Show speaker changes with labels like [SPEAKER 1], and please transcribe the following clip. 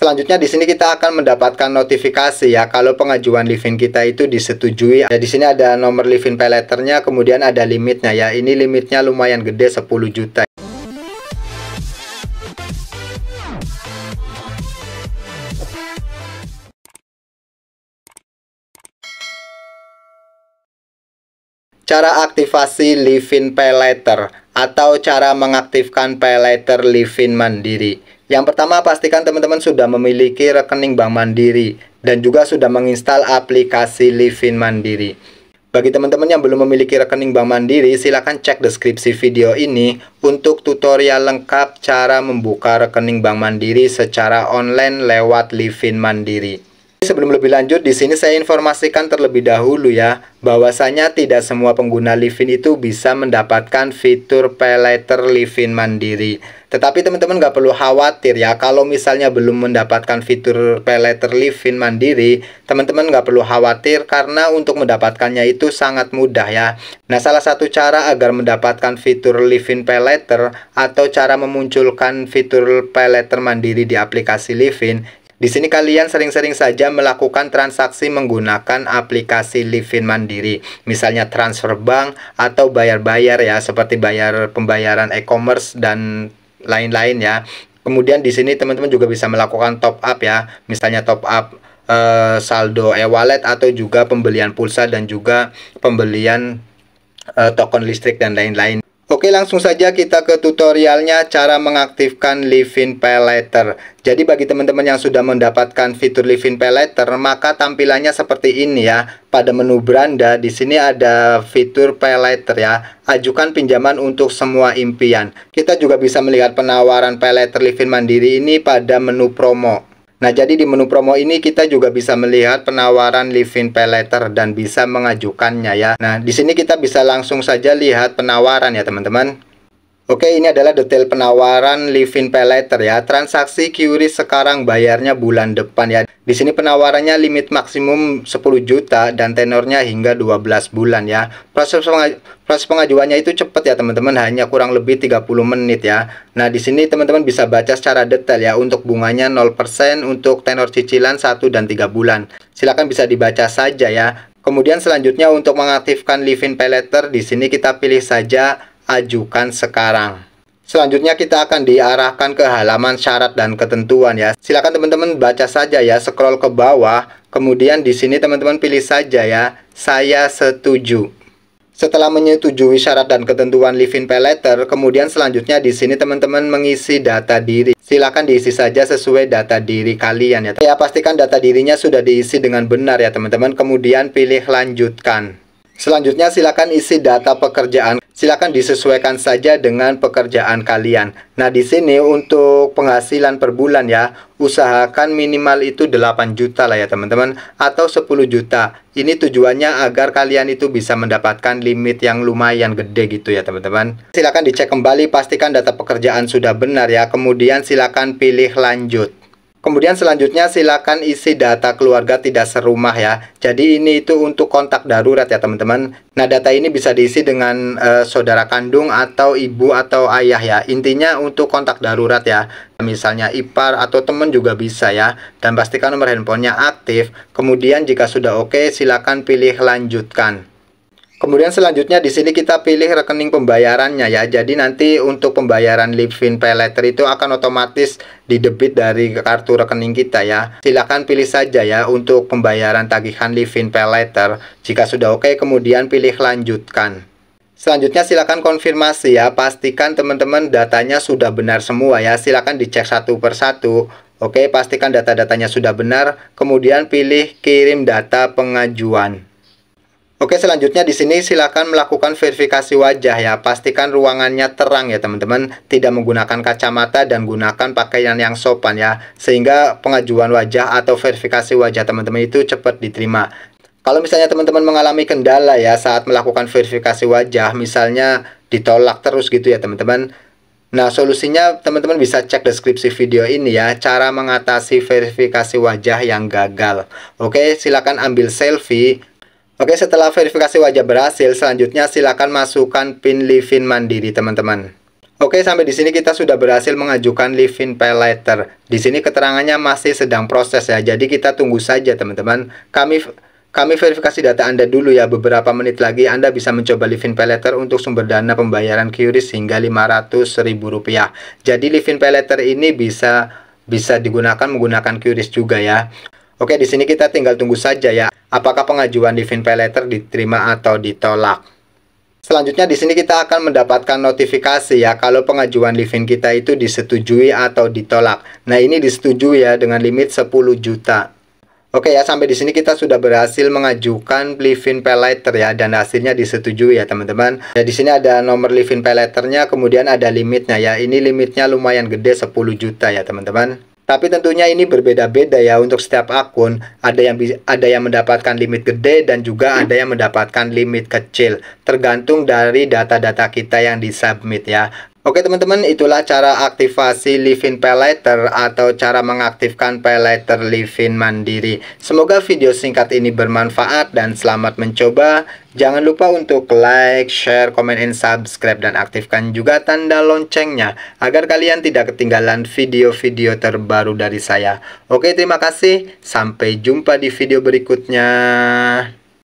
[SPEAKER 1] Selanjutnya di sini kita akan mendapatkan notifikasi ya kalau pengajuan living kita itu disetujui. Ya di sini ada nomor living peleternya, kemudian ada limitnya ya. Ini limitnya lumayan gede 10 juta. Cara aktivasi living peleter atau cara mengaktifkan peleter living mandiri. Yang pertama, pastikan teman-teman sudah memiliki rekening Bank Mandiri dan juga sudah menginstal aplikasi Livin Mandiri. Bagi teman-teman yang belum memiliki rekening Bank Mandiri, silakan cek deskripsi video ini untuk tutorial lengkap cara membuka rekening Bank Mandiri secara online lewat Livin Mandiri sebelum lebih lanjut, di sini saya informasikan terlebih dahulu ya, bahwasanya tidak semua pengguna Livin itu bisa mendapatkan fitur PayLater Livin mandiri. Tetapi teman-teman nggak perlu khawatir ya, kalau misalnya belum mendapatkan fitur PayLater Livin mandiri, teman-teman nggak perlu khawatir karena untuk mendapatkannya itu sangat mudah ya. Nah, salah satu cara agar mendapatkan fitur Livin PayLater atau cara memunculkan fitur PayLater mandiri di aplikasi Livin di sini kalian sering-sering saja melakukan transaksi menggunakan aplikasi Livin Mandiri, misalnya transfer bank atau bayar-bayar ya, seperti bayar pembayaran e-commerce dan lain-lain ya. Kemudian di sini teman-teman juga bisa melakukan top up ya, misalnya top up e saldo e-wallet atau juga pembelian pulsa dan juga pembelian e token listrik dan lain-lain Oke langsung saja kita ke tutorialnya cara mengaktifkan Livin Paylater Jadi bagi teman-teman yang sudah mendapatkan fitur Livin Paylater Maka tampilannya seperti ini ya Pada menu beranda di sini ada fitur Paylater ya Ajukan pinjaman untuk semua impian Kita juga bisa melihat penawaran Paylater Livin Mandiri ini pada menu promo Nah, jadi di menu promo ini kita juga bisa melihat penawaran Livin letter dan bisa mengajukannya ya. Nah, di sini kita bisa langsung saja lihat penawaran ya, teman-teman. Oke, ini adalah detail penawaran Livin Paylater ya. Transaksi Quri sekarang bayarnya bulan depan ya. Di sini penawarannya limit maksimum 10 juta dan tenornya hingga 12 bulan ya. Proses proses pengajuannya itu cepat ya teman-teman, hanya kurang lebih 30 menit ya. Nah, di sini teman-teman bisa baca secara detail ya untuk bunganya 0%, untuk tenor cicilan 1 dan 3 bulan. Silakan bisa dibaca saja ya. Kemudian selanjutnya untuk mengaktifkan Livin Paylater di sini kita pilih saja ajukan sekarang. Selanjutnya kita akan diarahkan ke halaman syarat dan ketentuan ya. Silakan teman-teman baca saja ya, scroll ke bawah, kemudian di sini teman-teman pilih saja ya, saya setuju. Setelah menyetujui syarat dan ketentuan live-in pay letter, kemudian selanjutnya di sini teman-teman mengisi data diri. Silakan diisi saja sesuai data diri kalian ya. Ya pastikan data dirinya sudah diisi dengan benar ya teman-teman. Kemudian pilih lanjutkan. Selanjutnya silakan isi data pekerjaan silakan disesuaikan saja dengan pekerjaan kalian. Nah, di sini untuk penghasilan per bulan ya, usahakan minimal itu 8 juta lah ya teman-teman atau 10 juta. Ini tujuannya agar kalian itu bisa mendapatkan limit yang lumayan gede gitu ya teman-teman. Silakan dicek kembali pastikan data pekerjaan sudah benar ya. Kemudian silakan pilih lanjut. Kemudian selanjutnya silakan isi data keluarga tidak serumah ya. Jadi ini itu untuk kontak darurat ya teman-teman. Nah data ini bisa diisi dengan e, saudara kandung atau ibu atau ayah ya. Intinya untuk kontak darurat ya. Misalnya ipar atau teman juga bisa ya. Dan pastikan nomor handphonenya aktif. Kemudian jika sudah oke silakan pilih lanjutkan. Kemudian selanjutnya di sini kita pilih rekening pembayarannya ya. Jadi nanti untuk pembayaran Livin Paylater itu akan otomatis didebit dari kartu rekening kita ya. Silakan pilih saja ya untuk pembayaran tagihan Livin Paylater. Jika sudah oke kemudian pilih lanjutkan. Selanjutnya silakan konfirmasi ya. Pastikan teman-teman datanya sudah benar semua ya. Silakan dicek satu persatu. Oke, pastikan data-datanya sudah benar. Kemudian pilih kirim data pengajuan. Oke, selanjutnya di sini silakan melakukan verifikasi wajah ya. Pastikan ruangannya terang ya, teman-teman. Tidak menggunakan kacamata dan gunakan pakaian yang sopan ya. Sehingga pengajuan wajah atau verifikasi wajah teman-teman itu cepat diterima. Kalau misalnya teman-teman mengalami kendala ya saat melakukan verifikasi wajah, misalnya ditolak terus gitu ya, teman-teman. Nah, solusinya teman-teman bisa cek deskripsi video ini ya, cara mengatasi verifikasi wajah yang gagal. Oke, silakan ambil selfie Oke, setelah verifikasi wajah berhasil, selanjutnya silakan masukkan pin Livin Mandiri, teman-teman. Oke, sampai di sini kita sudah berhasil mengajukan Livin Pay Letter. Di sini keterangannya masih sedang proses ya. Jadi kita tunggu saja, teman-teman. Kami kami verifikasi data Anda dulu ya. Beberapa menit lagi Anda bisa mencoba Livin Pay Letter untuk sumber dana pembayaran QRIS hingga Rp500.000. Jadi Livin Pay Letter ini bisa bisa digunakan menggunakan QRIS juga ya. Oke, di sini kita tinggal tunggu saja ya, apakah pengajuan di Finpay Letter diterima atau ditolak. Selanjutnya di sini kita akan mendapatkan notifikasi ya kalau pengajuan livin kita itu disetujui atau ditolak. Nah, ini disetujui ya dengan limit 10 juta. Oke ya, sampai di sini kita sudah berhasil mengajukan livin pay letter ya dan hasilnya disetujui ya, teman-teman. Ya di sini ada nomor livin pay letternya, kemudian ada limitnya ya. Ini limitnya lumayan gede 10 juta ya, teman-teman. Tapi tentunya ini berbeda-beda ya untuk setiap akun. Ada yang ada yang mendapatkan limit gede dan juga ada yang mendapatkan limit kecil tergantung dari data-data kita yang disubmit ya. Oke teman-teman, itulah cara aktivasi Livin Paylater atau cara mengaktifkan Paylater Livin Mandiri. Semoga video singkat ini bermanfaat dan selamat mencoba. Jangan lupa untuk like, share, komen, and subscribe dan aktifkan juga tanda loncengnya agar kalian tidak ketinggalan video-video terbaru dari saya. Oke, terima kasih. Sampai jumpa di video berikutnya.